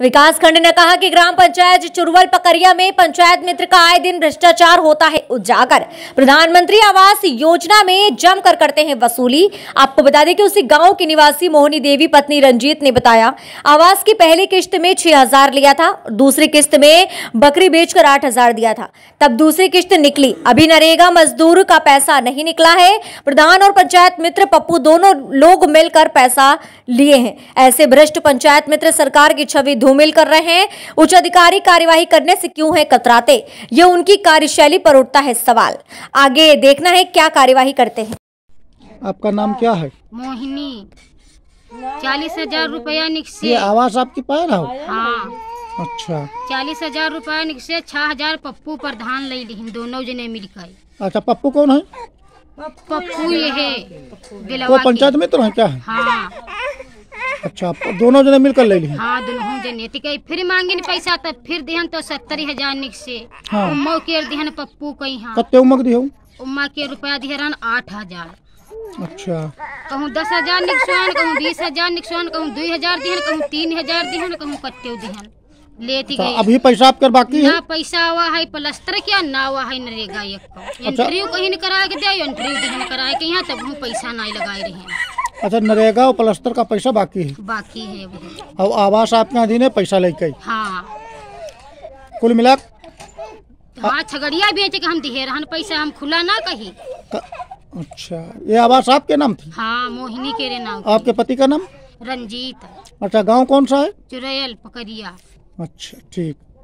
विकास खंड ने कहा कि ग्राम पंचायत चुरवल पकरिया में पंचायत मित्र का आए दिन भ्रष्टाचार होता है उजागर प्रधानमंत्री आवास योजना में जमकर करते हैं वसूली आपको बता दें कि उसी गांव की निवासी मोहनी देवी पत्नी रंजीत ने बताया आवास की पहली किस्त में छह हजार लिया था दूसरी किस्त में बकरी बेचकर आठ हजार दिया था तब दूसरी किस्त निकली अभी नरेगा मजदूर का पैसा नहीं निकला है प्रधान और पंचायत मित्र पप्पू दोनों लोग मिलकर पैसा लिए हैं ऐसे भ्रष्ट पंचायत मित्र सरकार की छवि धूमिल कर रहे हैं उच्च अधिकारी कार्यवाही करने से क्यों है कतराते ये उनकी कार्यशैली पर उठता है सवाल आगे देखना है क्या कार्यवाही करते हैं आपका नाम क्या है मोहिनी चालीस हजार रूपया निकसे आवाज आपके पास रहा हो हाँ अच्छा चालीस हजार रूपया निकसे छह हजार पप्पू प्रधान ले ली दोनों जने मिलकर अच्छा पप्पू कौन है पप्पू ये है पंचायत में तो है क्या है हाँ अच्छा दोनों जने मिलकर ले ली हाँ दुल्हन जने कही फिर मांगे नी पैसा तो फिर दिहन तो सत्तर हजार निक से हाँ। उम्मा के दिहन पप्पू कही हाँ कते उम्मा के दिहो उम्मा के रुपया दिहरन आठ हजार अच्छा कहूँ दस हजार निक सोहन कहूँ बीस हजार निक सोहन कहूँ दो हजार दिहन कहूँ तीन हजार दिहन कहूँ कत्ते दिहन लेती अच्छा, गई अभी पैसा आपके बाकी ना पैसा हुआ है प्लस्तर क्या ना हुआ है नरेगा एक अच्छा। इंटरव्यू कहीं कराए के दे इंटरव्यू दिन कराए के यहाँ तब हम पैसा ना लगाए रहे अच्छा नरेगा और प्लस्तर का पैसा बाकी है बाकी है और आवास आपके अधीन है पैसा लेके हाँ कुल मिला हाँ छगड़िया बेच तो के हम दिए रहन पैसा हम खुला ना कही अच्छा ये आवास आपके नाम थी हाँ मोहिनी के नाम आपके पति का नाम रंजीत अच्छा गांव कौन सा है चुरैल पकड़िया अच्छा ठीक